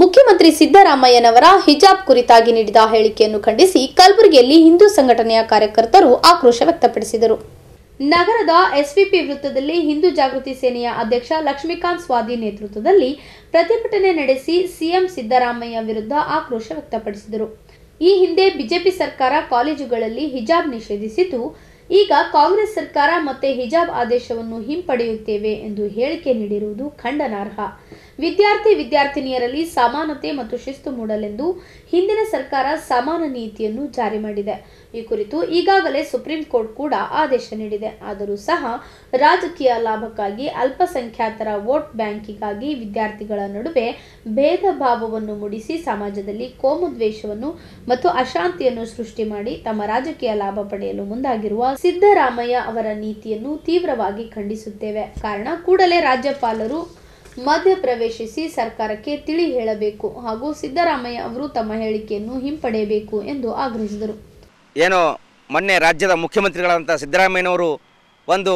ಮುಖ್ಯಮಂತ್ರಿ ಸಿದ್ದರಾಮಯ್ಯನವರ ಹಿಜಾಬ್ ಕುರಿತಾಗಿ ನೀಡಿದ ಹೇಳಿಕೆಯನ್ನು ಖಂಡಿಸಿ ಕಲಬುರಗಿಯಲ್ಲಿ ಹಿಂದೂ ಸಂಘಟನೆಯ ಕಾರ್ಯಕರ್ತರು ಆಕ್ರೋಶ ವ್ಯಕ್ತಪಡಿಸಿದರು ನಗರದ ಎಸ್ವಿಪಿ ವೃತ್ತದಲ್ಲಿ ಹಿಂದೂ ಜಾಗೃತಿ ಸೇನೆಯ ಅಧ್ಯಕ್ಷ ಲಕ್ಷ್ಮೀಕಾಂತ್ ಸ್ವಾದಿ ನೇತೃತ್ವದಲ್ಲಿ ಪ್ರತಿಭಟನೆ ನಡೆಸಿ ಸಿಎಂ ಸಿದ್ದರಾಮಯ್ಯ ವಿರುದ್ಧ ಆಕ್ರೋಶ ವ್ಯಕ್ತಪಡಿಸಿದರು ಈ ಹಿಂದೆ ಬಿಜೆಪಿ ಸರ್ಕಾರ ಕಾಲೇಜುಗಳಲ್ಲಿ ಹಿಜಾಬ್ ನಿಷೇಧಿಸಿದ್ದು ಈಗ ಕಾಂಗ್ರೆಸ್ ಸರ್ಕಾರ ಮತ್ತೆ ಹಿಜಾಬ್ ಆದೇಶವನ್ನು ಹಿಂಪಡೆಯುತ್ತೇವೆ ಎಂದು ಹೇಳಿಕೆ ನೀಡಿರುವುದು ಖಂಡನಾರ್ಹ ವಿದ್ಯಾರ್ಥಿ ವಿದ್ಯಾರ್ಥಿನಿಯರಲ್ಲಿ ಸಮಾನತೆ ಮತ್ತು ಶಿಸ್ತು ಮೂಡಲೆಂದು ಹಿಂದಿನ ಸರ್ಕಾರ ಸಮಾನ ನೀತಿಯನ್ನು ಜಾರಿ ಮಾಡಿದೆ ಈ ಕುರಿತು ಈಗಾಗಲೇ ಸುಪ್ರೀಂ ಕೋರ್ಟ್ ಕೂಡ ಆದೇಶ ನೀಡಿದೆ ಆದರೂ ಸಹ ರಾಜಕೀಯ ಲಾಭಕ್ಕಾಗಿ ಅಲ್ಪಸಂಖ್ಯಾತರ ವೋಟ್ ಬ್ಯಾಂಕಿಗಾಗಿ ವಿದ್ಯಾರ್ಥಿಗಳ ನಡುವೆ ಭೇದ ಭಾವವನ್ನು ಮೂಡಿಸಿ ಸಮಾಜದಲ್ಲಿ ಕೋಮುದ್ವೇಷವನ್ನು ಮತ್ತು ಅಶಾಂತಿಯನ್ನು ಸೃಷ್ಟಿ ಮಾಡಿ ತಮ್ಮ ರಾಜಕೀಯ ಲಾಭ ಪಡೆಯಲು ಮುಂದಾಗಿರುವ ಸಿದ್ದರಾಮಯ್ಯ ಅವರ ನೀತಿಯನ್ನು ತೀವ್ರವಾಗಿ ಖಂಡಿಸುತ್ತೇವೆ ಕಾರಣ ಕೂಡಲೇ ರಾಜ್ಯಪಾಲರು ಮಧ್ಯ ಪ್ರವೇಶಿಸಿ ಸರ್ಕಾರಕ್ಕೆ ತಿಳಿ ಹೇಳಬೇಕು ಹಾಗೂ ಸಿದ್ದರಾಮಯ್ಯ ಅವರು ತಮ್ಮ ಹೇಳಿಕೆಯನ್ನು ಹಿಂಪಡೆಯಬೇಕು ಎಂದು ಆಗ್ರಹಿಸಿದರು ಏನು ಮೊನ್ನೆ ರಾಜ್ಯದ ಮುಖ್ಯಮಂತ್ರಿಗಳಾದಂಥ ಸಿದ್ದರಾಮಯ್ಯನವರು ಒಂದು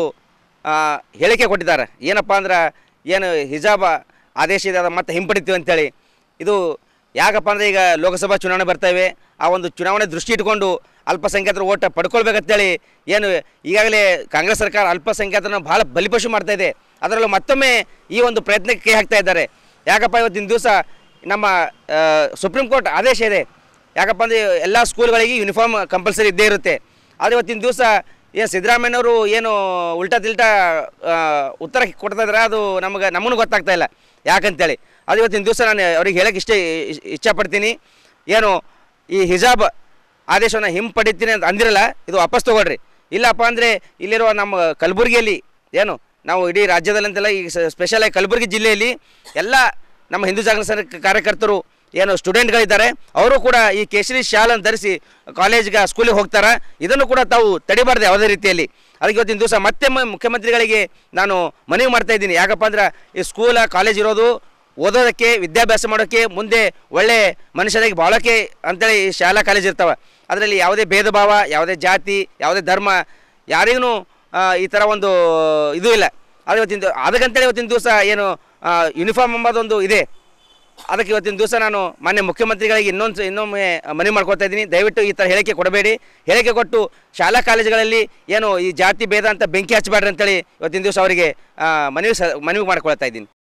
ಹೇಳಿಕೆ ಕೊಟ್ಟಿದ್ದಾರೆ ಏನಪ್ಪ ಅಂದ್ರೆ ಏನು ಹಿಜಾಬ ಆದೇಶ ಇದೆ ಮತ್ತೆ ಹಿಂಪಡಿತೀವಿ ಅಂತೇಳಿ ಇದು ಯಾಕಪ್ಪ ಅಂದರೆ ಈಗ ಲೋಕಸಭಾ ಚುನಾವಣೆ ಬರ್ತವೆ ಆ ಒಂದು ಚುನಾವಣೆ ದೃಷ್ಟಿ ಇಟ್ಕೊಂಡು ಅಲ್ಪಸಂಖ್ಯಾತರ ಓಟ ಪಡ್ಕೊಳ್ಬೇಕಂತೇಳಿ ಏನು ಈಗಾಗಲೇ ಕಾಂಗ್ರೆಸ್ ಸರ್ಕಾರ ಅಲ್ಪಸಂಖ್ಯಾತರನ್ನ ಭಾಳ ಬಲಿಪಶು ಮಾಡ್ತಾ ಇದೆ ಅದರಲ್ಲೂ ಮತ್ತೊಮ್ಮೆ ಈ ಒಂದು ಪ್ರಯತ್ನಕ್ಕೆ ಕೈ ಹಾಕ್ತಾ ಇದ್ದಾರೆ ಯಾಕಪ್ಪ ಇವತ್ತಿನ ದಿವಸ ನಮ್ಮ ಸುಪ್ರೀಂ ಕೋರ್ಟ್ ಆದೇಶ ಇದೆ ಯಾಕಪ್ಪ ಅಂದರೆ ಎಲ್ಲ ಸ್ಕೂಲ್ಗಳಿಗೆ ಯೂನಿಫಾರ್ಮ್ ಕಂಪಲ್ಸರಿ ಇದ್ದೇ ಇರುತ್ತೆ ಆದರೆ ಇವತ್ತಿನ ದಿವಸ ಏನು ಸಿದ್ದರಾಮಯ್ಯವರು ಏನು ಉಲ್ಟಾ ತಿಲ್ಟಾ ಉತ್ತರ ಕೊಡ್ತಾ ಇದ್ದಾರೆ ಅದು ನಮಗೆ ನಮಗೂ ಗೊತ್ತಾಗ್ತಾ ಇಲ್ಲ ಯಾಕಂತೇಳಿ ಅದು ಇವತ್ತಿನ ದಿವಸ ನಾನು ಅವ್ರಿಗೆ ಹೇಳಕ್ಕೆ ಇಷ್ಟೇ ಇಚ್ಛಪಡ್ತೀನಿ ಏನು ಈ ಹಿಜಾಬ್ ಆದೇಶವನ್ನು ಹಿಂಪಡಿತೀನಿ ಅಂತ ಅಂದಿರಲ್ಲ ಇದು ವಾಪಸ್ ತೊಗೊಳ್ರಿ ಇಲ್ಲಪ್ಪ ಅಂದರೆ ಇಲ್ಲಿರುವ ನಮ್ಮ ಕಲಬುರಗಿಯಲ್ಲಿ ಏನು ನಾವು ಇಡೀ ರಾಜ್ಯದಲ್ಲಂತೆಲ್ಲ ಈಗ ಸ್ಪೆಷಲಾಗಿ ಕಲಬುರಗಿ ಜಿಲ್ಲೆಯಲ್ಲಿ ಎಲ್ಲ ನಮ್ಮ ಹಿಂದೂ ಜಾಗರಣ ಕಾರ್ಯಕರ್ತರು ಏನು ಸ್ಟೂಡೆಂಟ್ಗಳಿದ್ದಾರೆ ಅವರು ಕೂಡ ಈ ಕೇಸರಿ ಶಾಲನ್ನು ಧರಿಸಿ ಕಾಲೇಜ್ಗೆ ಸ್ಕೂಲಿಗೆ ಹೋಗ್ತಾರೆ ಇದನ್ನು ಕೂಡ ತಾವು ತಡಿಬಾರ್ದು ಯಾವುದೇ ರೀತಿಯಲ್ಲಿ ಅದಕ್ಕೆ ಇವತ್ತಿನ ದಿವಸ ಮತ್ತೆ ಮುಖ್ಯಮಂತ್ರಿಗಳಿಗೆ ನಾನು ಮನವಿ ಮಾಡ್ತಾ ಯಾಕಪ್ಪ ಅಂದ್ರೆ ಈ ಸ್ಕೂಲ ಕಾಲೇಜ್ ಇರೋದು ಓದೋದಕ್ಕೆ ವಿದ್ಯಾಭ್ಯಾಸ ಮಾಡೋಕ್ಕೆ ಮುಂದೆ ಒಳ್ಳೆ ಮನುಷ್ಯನಾಗಿ ಬಾಳೋಕೆ ಅಂತೇಳಿ ಶಾಲಾ ಕಾಲೇಜ್ ಇರ್ತವೆ ಅದರಲ್ಲಿ ಯಾವುದೇ ಭೇದ ಭಾವ ಯಾವುದೇ ಜಾತಿ ಯಾವುದೇ ಧರ್ಮ ಯಾರಿಗೂ ಈ ಥರ ಒಂದು ಇದು ಇಲ್ಲ ಆದರೆ ಇವತ್ತಿನ ಅದಕ್ಕಂತೇಳಿ ಇವತ್ತಿನ ದಿವಸ ಏನು ಯೂನಿಫಾರ್ಮ್ ಎಂಬುದೊಂದು ಇದೆ ಅದಕ್ಕೆ ಇವತ್ತಿನ ದಿವಸ ನಾನು ಮಾನ್ಯ ಮುಖ್ಯಮಂತ್ರಿಗಳಿಗೆ ಇನ್ನೊಂದು ಇನ್ನೊಮ್ಮೆ ಮನವಿ ಮಾಡ್ಕೊತಾ ಇದ್ದೀನಿ ದಯವಿಟ್ಟು ಈ ಥರ ಹೇಳಿಕೆ ಕೊಡಬೇಡಿ ಹೇಳಿಕೆ ಕೊಟ್ಟು ಶಾಲಾ ಕಾಲೇಜುಗಳಲ್ಲಿ ಏನು ಈ ಜಾತಿ ಭೇದ ಅಂತ ಬೆಂಕಿ ಹಚ್ಚಬೇಡ್ರಿ ಅಂತೇಳಿ ಇವತ್ತಿನ ದಿವಸ ಅವರಿಗೆ ಮನವಿ ಸ ಮನವಿ ಮಾಡ್ಕೊಳ್ತಾ ಇದ್ದೀನಿ